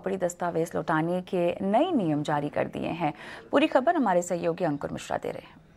पकड़ी दस्तावेज लौटाने के नए नियम जारी कर दिए हैं पूरी खबर हमारे सहयोगी अंकुर मिश्रा दे रहे हैं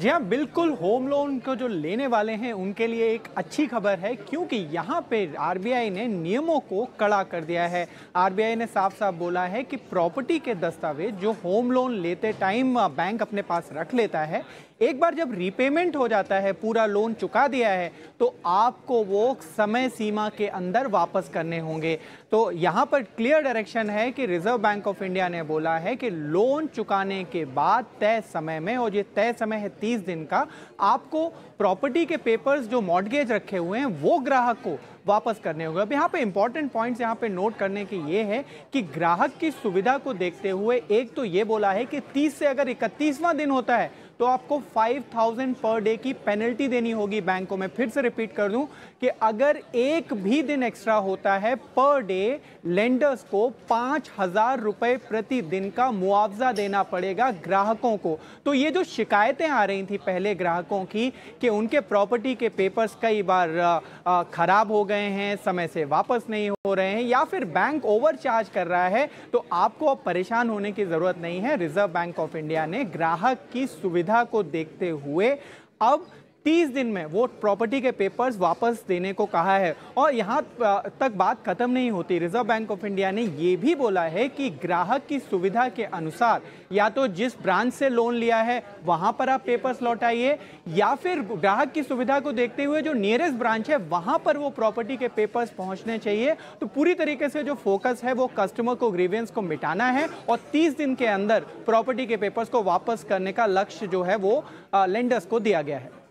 जी हाँ बिल्कुल होम लोन को जो लेने वाले हैं उनके लिए एक अच्छी खबर है क्योंकि यहाँ पे आरबीआई ने नियमों को कड़ा कर दिया है आरबीआई ने साफ साफ बोला है कि प्रॉपर्टी के दस्तावेज जो होम लोन लेते टाइम बैंक अपने पास रख लेता है एक बार जब रिपेमेंट हो जाता है पूरा लोन चुका दिया है तो आपको वो समय सीमा के अंदर वापस करने होंगे तो यहाँ पर क्लियर डायरेक्शन है कि रिजर्व बैंक ऑफ इंडिया ने बोला है कि लोन चुकाने के बाद तय समय में और ये तय समय है तीस दिन का आपको प्रॉपर्टी के पेपर्स जो मॉडगेज रखे हुए हैं वो ग्राहक को वापस करने होंगे अब यहाँ पे इंपॉर्टेंट पॉइंट्स यहाँ पे नोट करने के ये है कि ग्राहक की सुविधा को देखते हुए एक तो ये बोला है कि 30 से अगर इकतीसवां दिन होता है तो आपको 5000 पर डे की पेनल्टी देनी होगी बैंक को मैं फिर से रिपीट कर दूं कि अगर एक भी दिन एक्स्ट्रा होता है पर डे लेंडर्स को पाँच हज़ार रुपये प्रतिदिन का मुआवजा देना पड़ेगा ग्राहकों को तो ये जो शिकायतें आ रही थी पहले ग्राहकों की कि उनके प्रॉपर्टी के पेपर्स कई बार ख़राब हो गए हैं समय से वापस नहीं हो रहे हैं या फिर बैंक ओवरचार्ज कर रहा है तो आपको अब परेशान होने की ज़रूरत नहीं है रिजर्व बैंक ऑफ इंडिया ने ग्राहक की सुविधा सुविधा को देखते हुए अब तीस दिन में वो प्रॉपर्टी के पेपर्स वापस देने को कहा है और यहाँ तक बात खत्म नहीं होती रिजर्व बैंक ऑफ इंडिया ने ये भी बोला है कि ग्राहक की सुविधा के अनुसार या तो जिस ब्रांच से लोन लिया है वहाँ पर आप पेपर्स लौटाइए या फिर ग्राहक की सुविधा को देखते हुए जो नियरेस्ट ब्रांच है वहाँ पर वो प्रॉपर्टी के पेपर्स पहुँचने चाहिए तो पूरी तरीके से जो फोकस है वो कस्टमर को ग्रीवियंस को मिटाना है और तीस दिन के अंदर प्रॉपर्टी के पेपर्स को वापस करने का लक्ष्य जो है वो लेंडर्स को दिया गया है